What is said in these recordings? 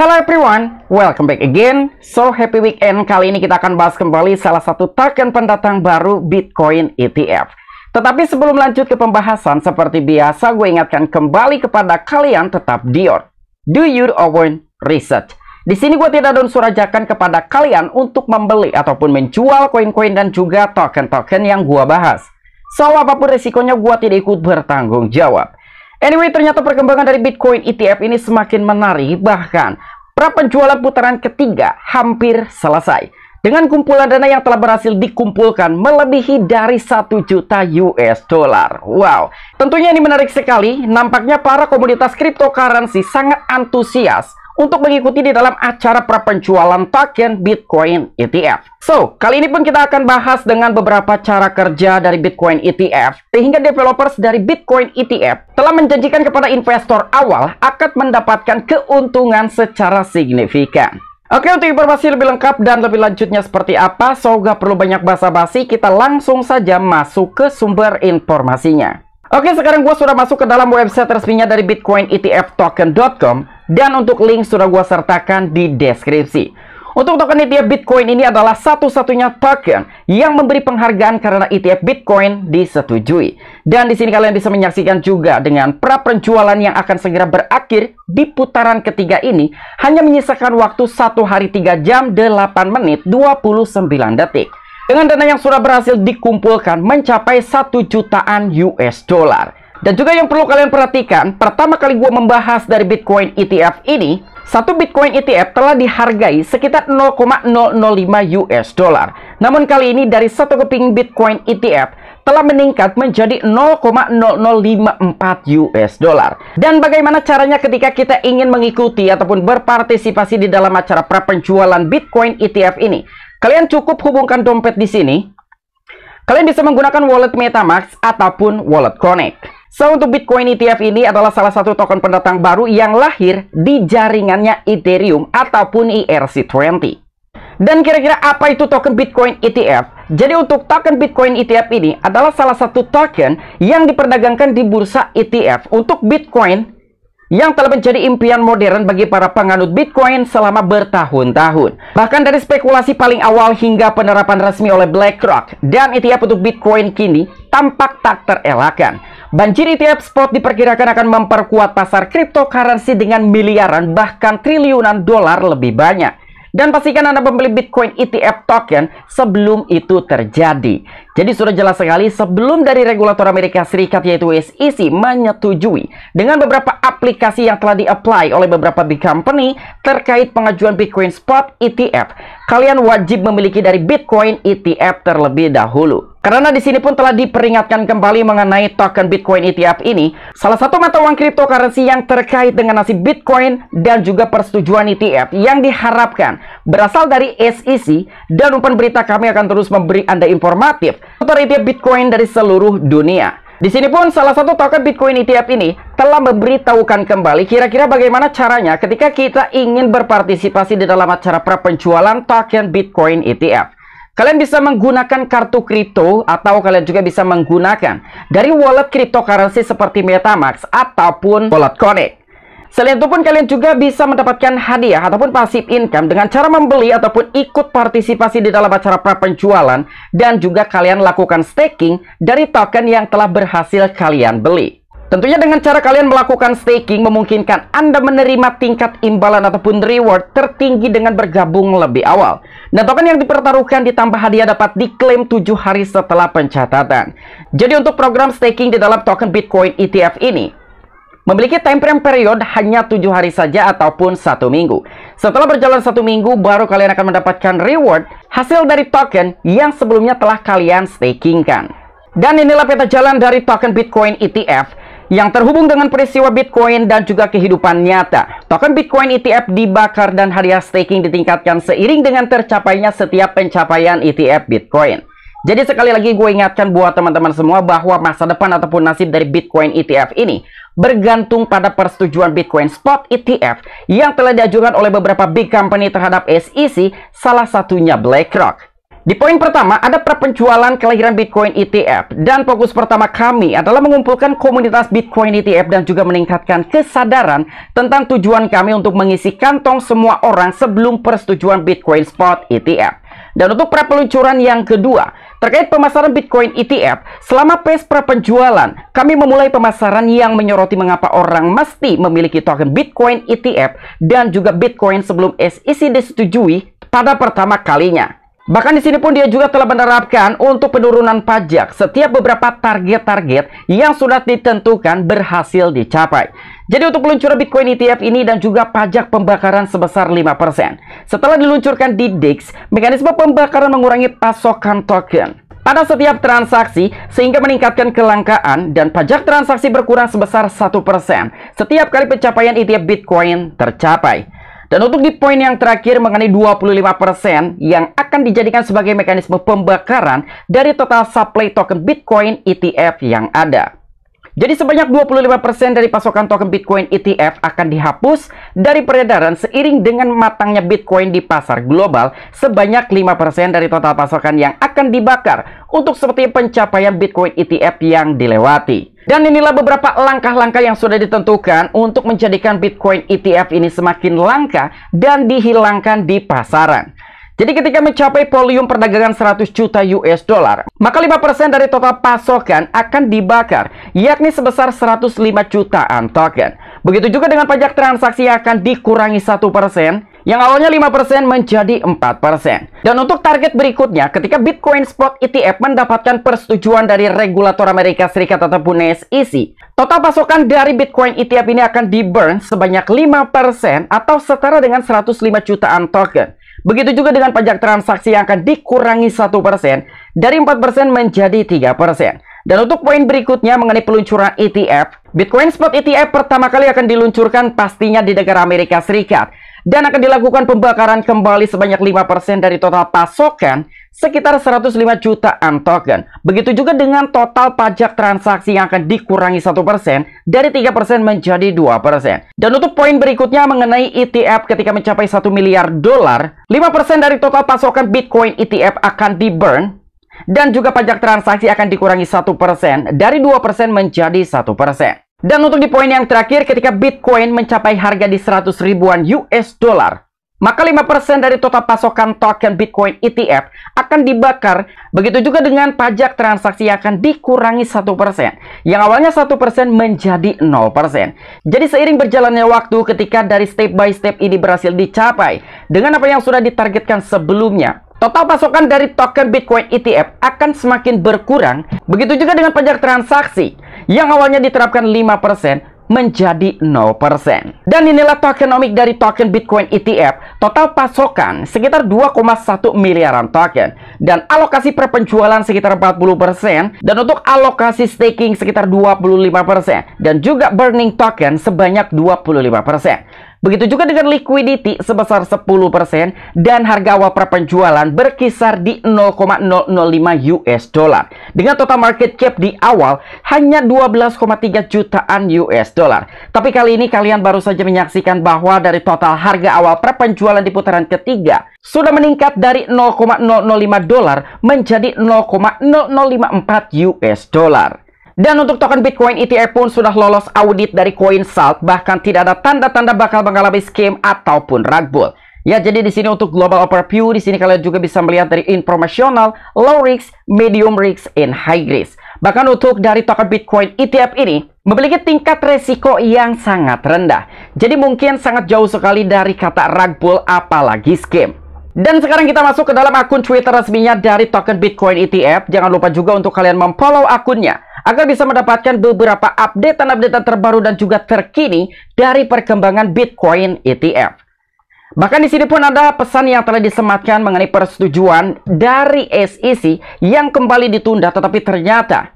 Hello everyone, welcome back again. So happy weekend. Kali ini kita akan bahas kembali salah satu token pendatang baru Bitcoin ETF. Tetapi sebelum lanjut ke pembahasan, seperti biasa gue ingatkan kembali kepada kalian tetap dior. Do your own research. Di sini gue tidak ada unsur kepada kalian untuk membeli ataupun menjual koin-koin dan juga token-token yang gue bahas. So apapun resikonya gue tidak ikut bertanggung jawab. Anyway, ternyata perkembangan dari Bitcoin ETF ini semakin menarik, bahkan pra penjualan putaran ketiga hampir selesai. Dengan kumpulan dana yang telah berhasil dikumpulkan melebihi dari 1 juta US dollar. Wow, tentunya ini menarik sekali. Nampaknya para komunitas cryptocurrency sangat antusias untuk mengikuti di dalam acara perpenjualan token Bitcoin ETF. So, kali ini pun kita akan bahas dengan beberapa cara kerja dari Bitcoin ETF, sehingga developers dari Bitcoin ETF telah menjanjikan kepada investor awal akan mendapatkan keuntungan secara signifikan. Oke, untuk informasi lebih lengkap dan lebih lanjutnya seperti apa, so gak perlu banyak basa-basi, kita langsung saja masuk ke sumber informasinya. Oke, sekarang gue sudah masuk ke dalam website resminya dari bitcoinetftoken.com dan untuk link sudah gue sertakan di deskripsi. Untuk token ETF Bitcoin ini adalah satu-satunya token yang memberi penghargaan karena ETF Bitcoin disetujui. Dan di sini kalian bisa menyaksikan juga dengan pra penjualan yang akan segera berakhir di putaran ketiga ini hanya menyisakan waktu satu hari 3 jam 8 menit 29 detik. Dengan dana yang sudah berhasil dikumpulkan mencapai 1 jutaan US dollar. Dan juga yang perlu kalian perhatikan, pertama kali gue membahas dari Bitcoin ETF ini, satu Bitcoin ETF telah dihargai sekitar 0,005 US dollar. Namun kali ini dari satu keping Bitcoin ETF telah meningkat menjadi 0,0054 US dollar. Dan bagaimana caranya ketika kita ingin mengikuti ataupun berpartisipasi di dalam acara prapenjualan Bitcoin ETF ini? Kalian cukup hubungkan dompet di sini. Kalian bisa menggunakan wallet MetaMask ataupun wallet Connect. So, untuk Bitcoin ETF ini adalah salah satu token pendatang baru yang lahir di jaringannya Ethereum ataupun ERC20. Dan kira-kira apa itu token Bitcoin ETF? Jadi untuk token Bitcoin ETF ini adalah salah satu token yang diperdagangkan di bursa ETF untuk Bitcoin yang telah menjadi impian modern bagi para penganut Bitcoin selama bertahun-tahun. Bahkan dari spekulasi paling awal hingga penerapan resmi oleh BlackRock dan ETF untuk Bitcoin kini tampak tak terelakkan. Banjir ETF spot diperkirakan akan memperkuat pasar cryptocurrency dengan miliaran bahkan triliunan dolar lebih banyak. Dan pastikan Anda membeli Bitcoin ETF token sebelum itu terjadi. Jadi sudah jelas sekali sebelum dari regulator Amerika Serikat yaitu SEC menyetujui dengan beberapa aplikasi yang telah di-apply oleh beberapa big company terkait pengajuan Bitcoin Spot ETF. Kalian wajib memiliki dari Bitcoin ETF terlebih dahulu. Karena di sini pun telah diperingatkan kembali mengenai token Bitcoin ETF ini, salah satu mata uang cryptocurrency yang terkait dengan nasib Bitcoin dan juga persetujuan ETF yang diharapkan berasal dari SEC dan umpan berita kami akan terus memberi Anda informatif tentang ETF Bitcoin dari seluruh dunia. Di sini pun salah satu token Bitcoin ETF ini telah memberitahukan kembali kira-kira bagaimana caranya ketika kita ingin berpartisipasi di dalam acara prapenjualan token Bitcoin ETF. Kalian bisa menggunakan kartu kripto atau kalian juga bisa menggunakan dari wallet cryptocurrency seperti Metamax ataupun Wallet Connect. Selain itu pun kalian juga bisa mendapatkan hadiah ataupun pasif income dengan cara membeli ataupun ikut partisipasi di dalam acara prapenjualan dan juga kalian lakukan staking dari token yang telah berhasil kalian beli. Tentunya dengan cara kalian melakukan staking memungkinkan Anda menerima tingkat imbalan ataupun reward tertinggi dengan bergabung lebih awal. Dan nah, token yang dipertaruhkan ditambah hadiah dapat diklaim 7 hari setelah pencatatan. Jadi untuk program staking di dalam token Bitcoin ETF ini, memiliki time frame period hanya tujuh hari saja ataupun satu minggu. Setelah berjalan satu minggu, baru kalian akan mendapatkan reward hasil dari token yang sebelumnya telah kalian stakingkan. Dan inilah peta jalan dari token Bitcoin ETF yang terhubung dengan peristiwa Bitcoin dan juga kehidupan nyata. Token Bitcoin ETF dibakar dan harga staking ditingkatkan seiring dengan tercapainya setiap pencapaian ETF Bitcoin. Jadi sekali lagi gue ingatkan buat teman-teman semua bahwa masa depan ataupun nasib dari Bitcoin ETF ini bergantung pada persetujuan Bitcoin Spot ETF yang telah diajukan oleh beberapa big company terhadap SEC, salah satunya BlackRock. Di poin pertama, ada perpenjualan kelahiran Bitcoin ETF dan fokus pertama kami adalah mengumpulkan komunitas Bitcoin ETF dan juga meningkatkan kesadaran tentang tujuan kami untuk mengisi kantong semua orang sebelum persetujuan Bitcoin Spot ETF. Dan untuk prapeluncuran yang kedua, terkait pemasaran Bitcoin ETF, selama phase prapenjualan, kami memulai pemasaran yang menyoroti mengapa orang mesti memiliki token Bitcoin ETF dan juga Bitcoin sebelum SEC disetujui pada pertama kalinya. Bahkan di sini pun dia juga telah menerapkan untuk penurunan pajak setiap beberapa target-target yang sudah ditentukan berhasil dicapai. Jadi untuk peluncuran Bitcoin ETF ini dan juga pajak pembakaran sebesar 5%. Setelah diluncurkan di DIX, mekanisme pembakaran mengurangi pasokan token pada setiap transaksi sehingga meningkatkan kelangkaan dan pajak transaksi berkurang sebesar 1% setiap kali pencapaian ETF Bitcoin tercapai. Dan untuk di poin yang terakhir mengenai 25% yang akan dijadikan sebagai mekanisme pembakaran dari total supply token Bitcoin ETF yang ada. Jadi sebanyak 25% dari pasokan token Bitcoin ETF akan dihapus dari peredaran seiring dengan matangnya Bitcoin di pasar global sebanyak 5% dari total pasokan yang akan dibakar untuk seperti pencapaian Bitcoin ETF yang dilewati. Dan inilah beberapa langkah-langkah yang sudah ditentukan untuk menjadikan Bitcoin ETF ini semakin langka dan dihilangkan di pasaran. Jadi ketika mencapai volume perdagangan 100 juta US dollar, maka 5% dari total pasokan akan dibakar, yakni sebesar 105 jutaan token. Begitu juga dengan pajak transaksi akan dikurangi 1%, yang awalnya 5% menjadi 4%. Dan untuk target berikutnya, ketika Bitcoin Spot ETF mendapatkan persetujuan dari regulator Amerika Serikat ataupun SEC, total pasokan dari Bitcoin ETF ini akan diburn sebanyak 5% atau setara dengan 105 jutaan token. Begitu juga dengan pajak transaksi yang akan dikurangi 1% dari 4% menjadi 3%. Dan untuk poin berikutnya mengenai peluncuran ETF, Bitcoin Spot ETF pertama kali akan diluncurkan pastinya di negara Amerika Serikat dan akan dilakukan pembakaran kembali sebanyak 5% dari total pasokan sekitar 105 jutaan token. Begitu juga dengan total pajak transaksi yang akan dikurangi 1% dari 3% menjadi 2%. Dan untuk poin berikutnya mengenai ETF ketika mencapai 1 miliar dolar, 5% dari total pasokan Bitcoin ETF akan di-burn dan juga pajak transaksi akan dikurangi 1% dari 2% menjadi 1%. Dan untuk di poin yang terakhir ketika Bitcoin mencapai harga di 100 ribuan US dollar, maka 5% dari total pasokan token Bitcoin ETF akan dibakar. Begitu juga dengan pajak transaksi yang akan dikurangi 1%. Yang awalnya 1% menjadi 0%. Jadi seiring berjalannya waktu ketika dari step by step ini berhasil dicapai dengan apa yang sudah ditargetkan sebelumnya, Total pasokan dari token Bitcoin ETF akan semakin berkurang, begitu juga dengan pajak transaksi yang awalnya diterapkan 5% menjadi 0%. Dan inilah tokenomik dari token Bitcoin ETF, total pasokan sekitar 2,1 miliaran token dan alokasi perpenjualan sekitar 40% dan untuk alokasi staking sekitar 25% dan juga burning token sebanyak 25%. Begitu juga dengan liquidity sebesar 10% dan harga awal per penjualan berkisar di 0,005 US dollar. Dengan total market cap di awal hanya 12,3 jutaan US dollar. Tapi kali ini kalian baru saja menyaksikan bahwa dari total harga awal per penjualan di putaran ketiga sudah meningkat dari 0,005 dolar menjadi 0,0054 US dollar. Dan untuk token Bitcoin ETF pun sudah lolos audit dari CoinSalt, bahkan tidak ada tanda-tanda bakal mengalami scam ataupun rug bull. Ya, jadi di sini untuk global overview, di sini kalian juga bisa melihat dari informasional, low risk, medium risk, and high risk. Bahkan untuk dari token Bitcoin ETF ini, memiliki tingkat resiko yang sangat rendah. Jadi mungkin sangat jauh sekali dari kata rug bull apalagi scam. Dan sekarang kita masuk ke dalam akun Twitter resminya dari token Bitcoin ETF. Jangan lupa juga untuk kalian memfollow akunnya agar bisa mendapatkan beberapa update-an update update terbaru dan juga terkini dari perkembangan Bitcoin ETF. Bahkan di sini pun ada pesan yang telah disematkan mengenai persetujuan dari SEC yang kembali ditunda tetapi ternyata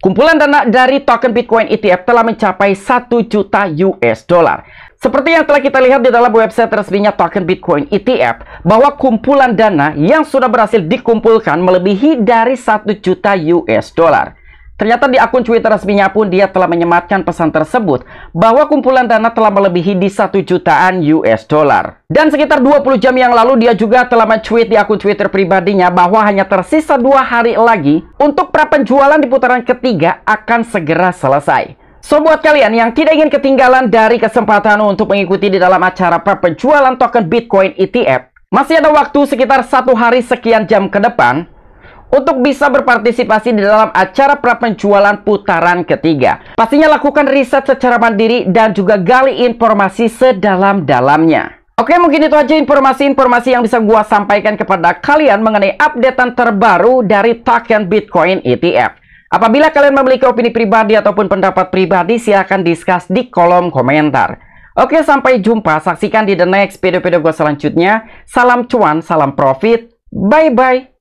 kumpulan dana dari token Bitcoin ETF telah mencapai 1 juta US dollar. Seperti yang telah kita lihat di dalam website resminya token Bitcoin ETF, bahwa kumpulan dana yang sudah berhasil dikumpulkan melebihi dari 1 juta US dollar. Ternyata di akun Twitter resminya pun dia telah menyematkan pesan tersebut bahwa kumpulan dana telah melebihi di 1 jutaan US dollar. Dan sekitar 20 jam yang lalu dia juga telah mencuit di akun Twitter pribadinya bahwa hanya tersisa dua hari lagi untuk pra penjualan di putaran ketiga akan segera selesai. So, buat kalian yang tidak ingin ketinggalan dari kesempatan untuk mengikuti di dalam acara perpenjualan token Bitcoin ETF, masih ada waktu sekitar satu hari sekian jam ke depan untuk bisa berpartisipasi di dalam acara prapenjualan putaran ketiga. Pastinya lakukan riset secara mandiri dan juga gali informasi sedalam-dalamnya. Oke, mungkin itu aja informasi-informasi yang bisa gua sampaikan kepada kalian mengenai updatean terbaru dari token Bitcoin ETF. Apabila kalian memiliki opini pribadi ataupun pendapat pribadi, silahkan diskus di kolom komentar. Oke, sampai jumpa. Saksikan di the next video-video gue selanjutnya. Salam cuan, salam profit. Bye-bye.